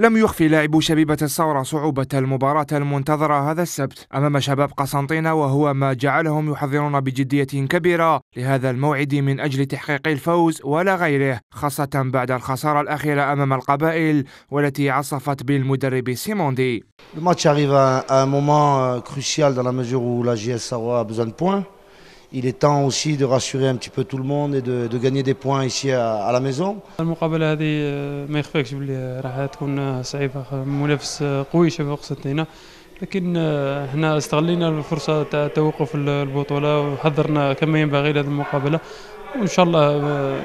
لم يخفي لاعبو شبيبة الثورة صعوبة المباراة المنتظرة هذا السبت أمام شباب قسنطينة وهو ما جعلهم يحضرون بجدية كبيرة لهذا الموعد من أجل تحقيق الفوز ولا غيره خاصة بعد الخسارة الأخيرة أمام القبائل والتي عصفت بالمدرب سيموندي arrive à un moment euh, crucial dans la mesure où la a besoin de points. il est temps aussi de rassurer un petit peu tout le monde et de, de gagner des points ici à, à la maison. المقابلة آه، ما يخفاكش آه، راح تكون آه، صعيبة منافس قوي شباب قصدنا لكن احنا استغلينا الفرصة تاع توقف البطولة وحضرنا كما ينبغي لهذه المقابلة وان شاء الله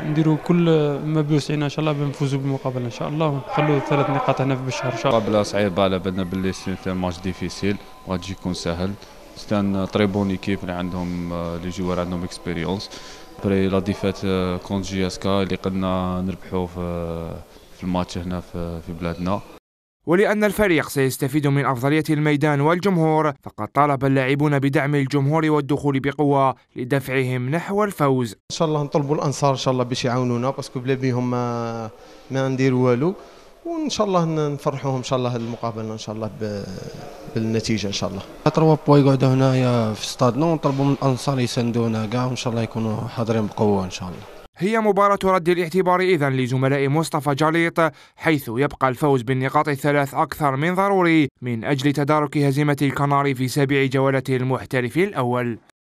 نديروا كل ما بوسعنا ان شاء الله بنفوزوا بالمقابله ان شاء الله ونخلوا ثلاث نقاط هنا في الشهر ان شاء الله مقابله صعيبه على بالنا باللي سي ماتش ديفيسيل وغادي يكون سهل ستان تري بون ايكيب اللي عندهم لي جوار عندهم اكسبيريونس بري لا ديفات كونت جي اس كا اللي قدنا نربحو في الماتش هنا في, بلادنا ولأن الفريق سيستفيد من أفضلية الميدان والجمهور فقد طالب اللاعبون بدعم الجمهور والدخول بقوة لدفعهم نحو الفوز إن شاء الله نطلبوا الأنصار إن شاء الله باش يعاونونا باسكو بلا بيهم ما, ما ندير والو وإن شاء الله نفرحوهم إن شاء الله المقابلة إن شاء الله ب... بالنتيجه ان شاء الله تروا بوا يقعدوا هنايا في استاد نو نطلبوا من الانصار يساندونا كاع وان شاء الله يكونوا حاضرين بقوه ان شاء الله هي مباراة رد الاعتبار إذا لزملاء مصطفى جليط حيث يبقى الفوز بالنقاط الثلاث أكثر من ضروري من أجل تدارك هزيمة الكناري في سابع جولة المحترف الأول